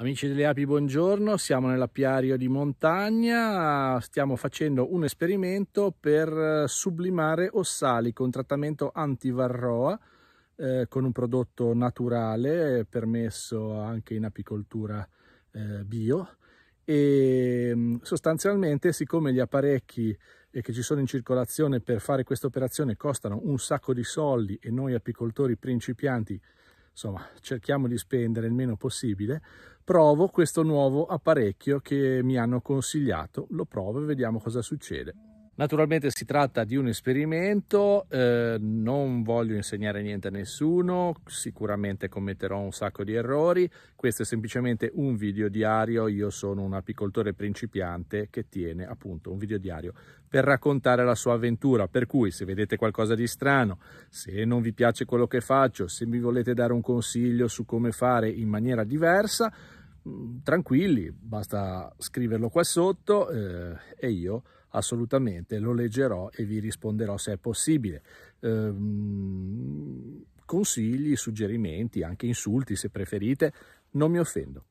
Amici delle api, buongiorno, siamo nell'apiario di montagna, stiamo facendo un esperimento per eh, sublimare ossali con trattamento antivarroa eh, con un prodotto naturale permesso anche in apicoltura eh, bio e mm, sostanzialmente siccome gli apparecchi eh, che ci sono in circolazione per fare questa operazione costano un sacco di soldi e noi apicoltori principianti insomma cerchiamo di spendere il meno possibile, provo questo nuovo apparecchio che mi hanno consigliato, lo provo e vediamo cosa succede. Naturalmente si tratta di un esperimento, eh, non voglio insegnare niente a nessuno, sicuramente commetterò un sacco di errori, questo è semplicemente un video diario, io sono un apicoltore principiante che tiene appunto un video diario per raccontare la sua avventura, per cui se vedete qualcosa di strano, se non vi piace quello che faccio, se mi volete dare un consiglio su come fare in maniera diversa, mm, tranquilli, basta scriverlo qua sotto eh, e io assolutamente lo leggerò e vi risponderò se è possibile. Ehm, consigli, suggerimenti, anche insulti se preferite, non mi offendo.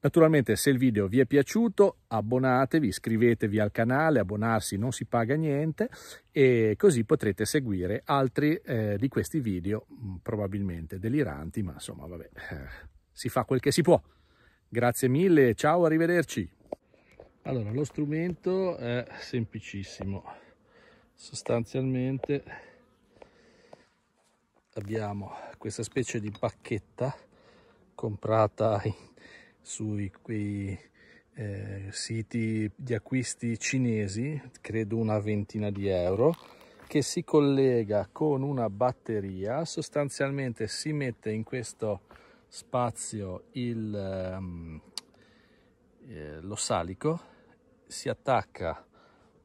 Naturalmente se il video vi è piaciuto abbonatevi, iscrivetevi al canale, abbonarsi non si paga niente e così potrete seguire altri eh, di questi video mm, probabilmente deliranti ma insomma vabbè eh, si fa quel che si può. Grazie mille, ciao, arrivederci. Allora, lo strumento è semplicissimo. Sostanzialmente abbiamo questa specie di bacchetta comprata in, sui quei eh, siti di acquisti cinesi, credo una ventina di euro, che si collega con una batteria, sostanzialmente si mette in questo spazio il, um, eh, lo salico si attacca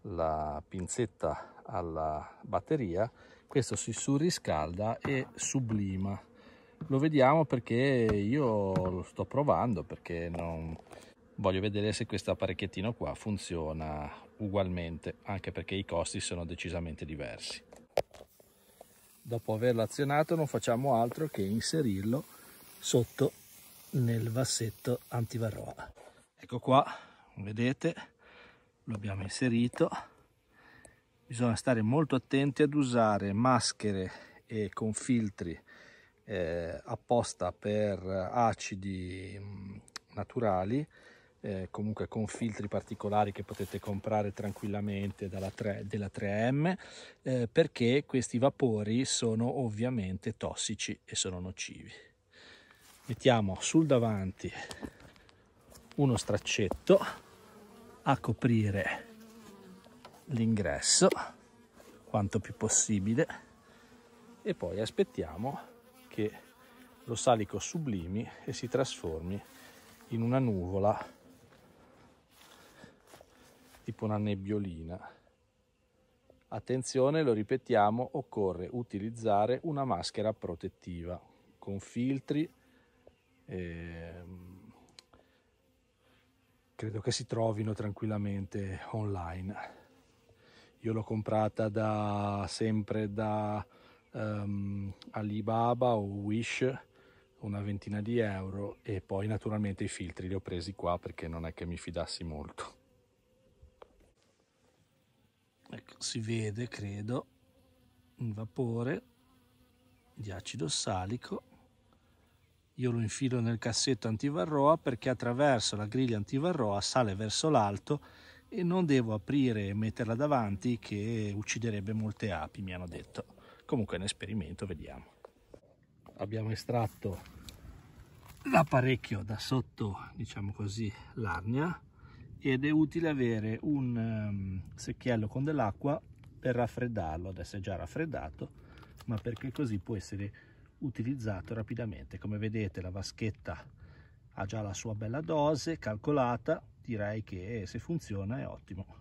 la pinzetta alla batteria, questo si surriscalda e sublima. Lo vediamo perché io lo sto provando perché non... voglio vedere se questo apparecchiettino qua funziona ugualmente, anche perché i costi sono decisamente diversi. Dopo averlo azionato non facciamo altro che inserirlo sotto nel vassetto antivarroa. Ecco qua, vedete, lo abbiamo inserito bisogna stare molto attenti ad usare maschere e con filtri eh, apposta per acidi mm, naturali eh, comunque con filtri particolari che potete comprare tranquillamente dalla 3, della 3M eh, perché questi vapori sono ovviamente tossici e sono nocivi mettiamo sul davanti uno straccetto a coprire l'ingresso quanto più possibile e poi aspettiamo che lo salico sublimi e si trasformi in una nuvola tipo una nebbiolina attenzione lo ripetiamo occorre utilizzare una maschera protettiva con filtri ehm, credo che si trovino tranquillamente online. Io l'ho comprata da, sempre da um, Alibaba o Wish, una ventina di euro e poi naturalmente i filtri li ho presi qua perché non è che mi fidassi molto. Ecco, si vede, credo, un vapore di acido salico io lo infilo nel cassetto antivarroa perché attraverso la griglia antivarroa sale verso l'alto e non devo aprire e metterla davanti che ucciderebbe molte api, mi hanno detto. Comunque è un esperimento, vediamo. Abbiamo estratto l'apparecchio da sotto, diciamo così, l'arnia ed è utile avere un ehm, secchiello con dell'acqua per raffreddarlo, adesso è già raffreddato, ma perché così può essere utilizzato rapidamente. Come vedete la vaschetta ha già la sua bella dose calcolata, direi che se funziona è ottimo.